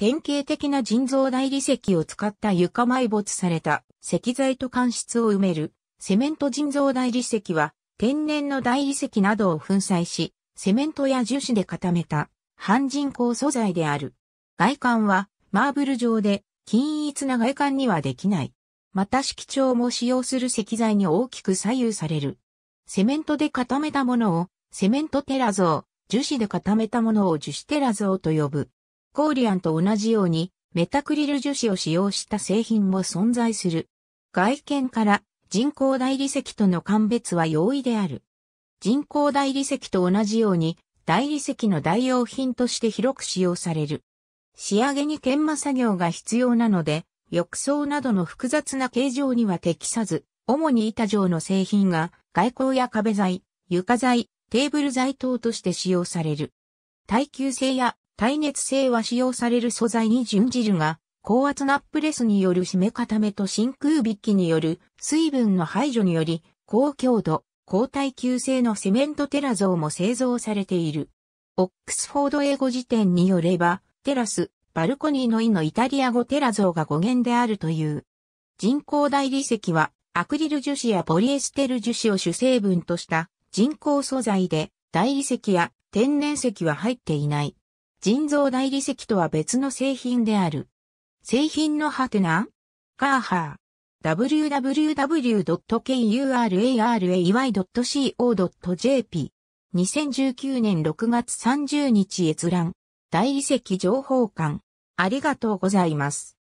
典型的な人造大理石を使った床埋没された石材と間質を埋めるセメント人造大理石は天然の大理石などを粉砕し、セメントや樹脂で固めた半人工素材である。外観はマーブル状で均一な外観にはできない。また色調も使用する石材に大きく左右される。セメントで固めたものをセメントテラ像、樹脂で固めたものを樹脂テラ像と呼ぶ。コーリアンと同じようにメタクリル樹脂を使用した製品も存在する。外見から人工大理石との鑑別は容易である。人工大理石と同じように大理石の代用品として広く使用される。仕上げに研磨作業が必要なので、浴槽などの複雑な形状には適さず、主に板状の製品が外交や壁材、床材、テーブル材等として使用される。耐久性や耐熱性は使用される素材に準じるが、高圧ナップレスによる締め固めと真空ビッによる水分の排除により、高強度、高耐久性のセメントテラ像も製造されている。オックスフォード英語辞典によれば、テラス、バルコニーの意のイタリア語テラ像が語源であるという。人工大理石は、アクリル樹脂やポリエステル樹脂を主成分とした人工素材で、大理石や天然石は入っていない。人造大理石とは別の製品である。製品のハテナカーハー。www.kurararay.co.jp 2019年6月30日閲覧。大理石情報館。ありがとうございます。